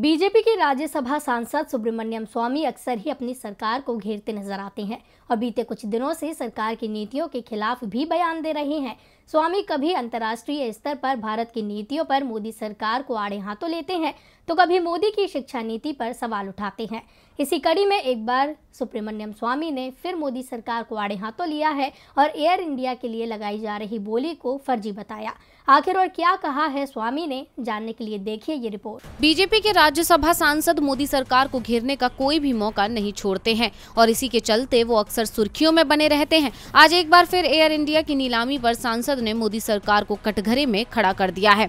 BJP के राज्यसभा सांसद सुब्रमण्यम स्वामी अक्सर ही अपनी सरकार को घेरते नजर आते हैं और बीते कुछ दिनों से सरकार की नीतियों के खिलाफ भी बयान दे रहे हैं स्वामी कभी अंतर्राष्ट्रीय स्तर पर भारत की नीतियों पर मोदी सरकार को आड़े हाथों लेते हैं तो कभी मोदी की शिक्षा नीति पर सवाल उठाते हैं इसी कड़ी में एक बार सुब्रमण्यम स्वामी ने फिर मोदी सरकार को आड़े हाथों लिया है और एयर इंडिया के लिए लगाई जा रही बोली को फर्जी बताया आखिर और क्या कहा है स्वामी ने जानने के लिए देखिए ये रिपोर्ट बीजेपी के राज्यसभा सांसद मोदी सरकार को घेरने का कोई भी मौका नहीं छोड़ते हैं और इसी के चलते वो अक्सर सुर्खियों में बने रहते हैं आज एक बार फिर एयर इंडिया की नीलामी पर सांसद ने मोदी सरकार को कटघरे में खड़ा कर दिया है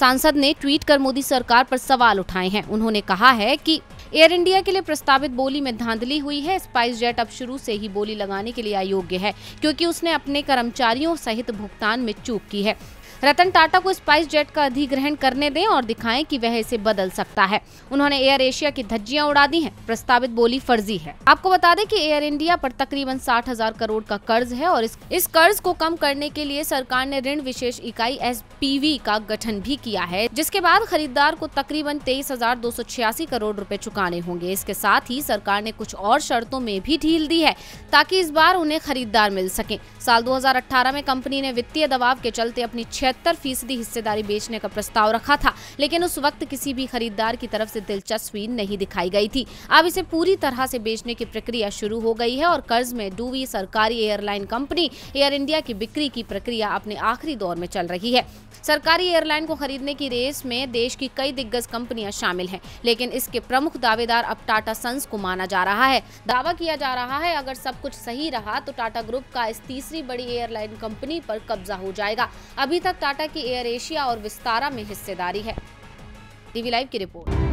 सांसद ने ट्वीट कर मोदी सरकार पर सवाल उठाए हैं उन्होंने कहा है कि एयर इंडिया के लिए प्रस्तावित बोली में धांधली हुई है स्पाइस जेट अब शुरू से ही बोली लगाने के लिए अयोग्य है क्योंकि उसने अपने कर्मचारियों सहित भुगतान में चूक की है रतन टाटा को स्पाइस जेट का अधिग्रहण करने दें और दिखाएं कि वह इसे बदल सकता है उन्होंने एयर एशिया की धज्जियां उड़ा दी हैं प्रस्तावित बोली फर्जी है आपको बता दें कि एयर इंडिया पर तकरीबन साठ हजार करोड़ का कर्ज है और इस, इस कर्ज को कम करने के लिए सरकार ने ऋण विशेष इकाई एस का गठन भी किया है जिसके बाद खरीदार को तकरीबन तेईस हजार दो सौ छियासी करोड़ रूपए चुकाने होंगे इसके साथ ही सरकार ने कुछ और शर्तों में भी ढील दी है ताकि इस बार उन्हें खरीदार मिल सके साल दो में कंपनी ने वित्तीय दबाव के चलते अपनी छह पचहत्तर फीसदी हिस्सेदारी बेचने का प्रस्ताव रखा था लेकिन उस वक्त किसी भी खरीदार की तरफ से दिलचस्पी नहीं दिखाई गई थी अब इसे पूरी तरह से बेचने की प्रक्रिया शुरू हो गई है और कर्ज में डूबी सरकारी एयरलाइन कंपनी एयर इंडिया की बिक्री की प्रक्रिया अपने आखिरी दौर में चल रही है सरकारी एयरलाइन को खरीदने की रेस में देश की कई दिग्गज कंपनियां शामिल हैं लेकिन इसके प्रमुख दावेदार अब टाटा सन्स को माना जा रहा है दावा किया जा रहा है अगर सब कुछ सही रहा तो टाटा ग्रुप का इस तीसरी बड़ी एयरलाइन कंपनी पर कब्जा हो जाएगा अभी तक टाटा की एयर एशिया और विस्तारा में हिस्सेदारी है टीवी लाइव की रिपोर्ट